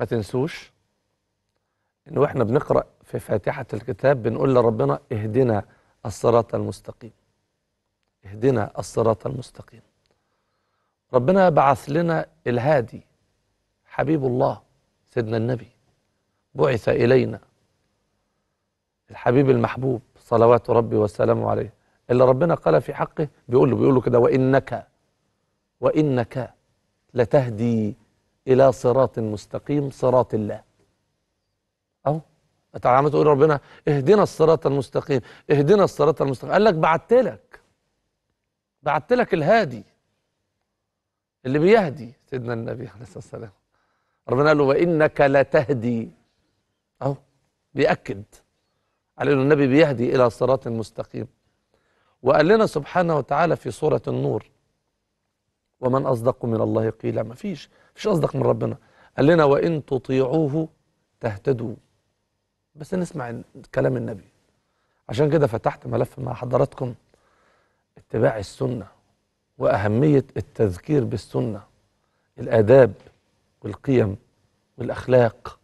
ما تنسوش ان واحنا بنقرا في فاتحه الكتاب بنقول لربنا اهدنا الصراط المستقيم اهدنا الصراط المستقيم ربنا بعث لنا الهادي حبيب الله سيدنا النبي بعث الينا الحبيب المحبوب صلوات ربي والسلام عليه اللي ربنا قال في حقه بيقول له بيقول له كده وانك وانك لتهدي إلى صراط مستقيم صراط الله أهو عم تقول ربنا اهدنا الصراط المستقيم اهدنا الصراط المستقيم قال لك بعت لك بعت لك الهادي اللي بيهدي سيدنا النبي عليه الصلاة والسلام ربنا قال له وإنك لتهدي أهو بيأكد على أنه النبي بيهدي إلى صراط مستقيم وقال لنا سبحانه وتعالى في سورة النور ومن أصدق من الله قيلا ما فيش فيش أصدق من ربنا قال لنا وإن تطيعوه تهتدوا بس نسمع كلام النبي عشان كده فتحت ملف مع حضراتكم اتباع السنة وأهمية التذكير بالسنة الآداب والقيم والأخلاق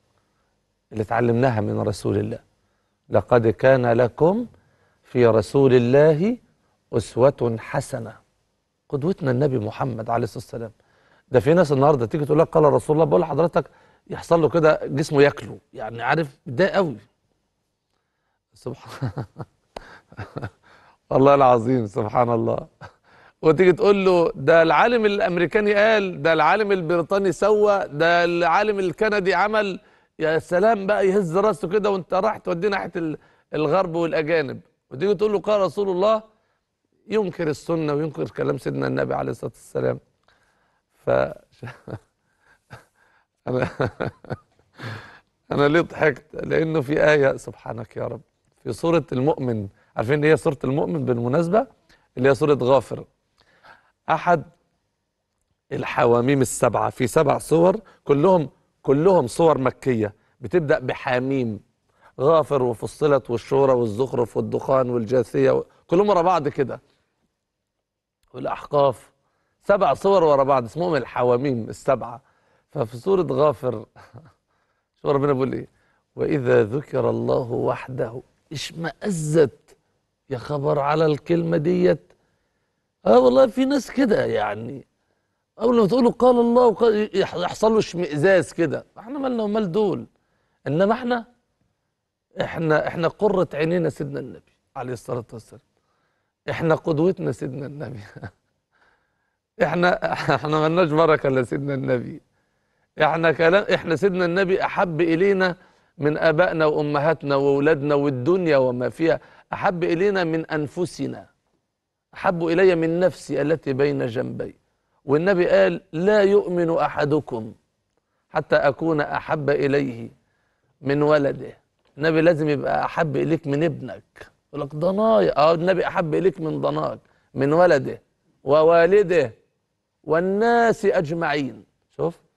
اللي اتعلمناها من رسول الله لقد كان لكم في رسول الله أسوة حسنة قدوتنا النبي محمد عليه الصلاه والسلام ده في ناس النهارده تيجي تقول لك قال رسول الله بقول لحضرتك يحصل له كده جسمه ياكله يعني عارف ده قوي سبحان والله العظيم سبحان الله وتيجي تقول له ده العالم الامريكاني قال ده العالم البريطاني سوى ده العالم الكندي عمل يا سلام بقى يهز راسه كده وانت راح تودينا ناحيه الغرب والاجانب وتيجي تقول له قال رسول الله ينكر السنة وينكر كلام سيدنا النبي عليه الصلاة والسلام ف أنا أنا ليه ضحكت لأنه في آية سبحانك يا رب في سورة المؤمن عارفين اللي هي سورة المؤمن بالمناسبة اللي هي سورة غافر أحد الحواميم السبعة في سبع صور كلهم كلهم صور مكية بتبدأ بحاميم غافر وفصلت والشورى والزخرف والدخان والجاثية كلهم ورا بعض كده والأحقاف سبع صور ورا بعض اسمهم الحواميم السبعة ففي سورة غافر شو ربنا بيقول إيه وإذا ذكر الله وحده اشمأزت يا خبر على الكلمة ديت اه والله في ناس كده يعني اول ما تقولوا قال الله وقال يحصل له اشمئزاز كده احنا مالنا ومال دول انما احنا احنا احنا قرة عينينا سيدنا النبي عليه الصلاة والسلام احنا قدوتنا سيدنا النبي احنا احنا ملناش بركه لسيدنا النبي احنا كلام احنا سيدنا النبي احب الينا من ابائنا وامهاتنا واولادنا والدنيا وما فيها احب الينا من انفسنا احب الي من نفسي التي بين جنبي والنبي قال لا يؤمن احدكم حتى اكون احب اليه من ولده النبي لازم يبقى احب اليك من ابنك يقول لك ضنايا اه النبي احب اليك من ضناك من ولده ووالده والناس اجمعين شوف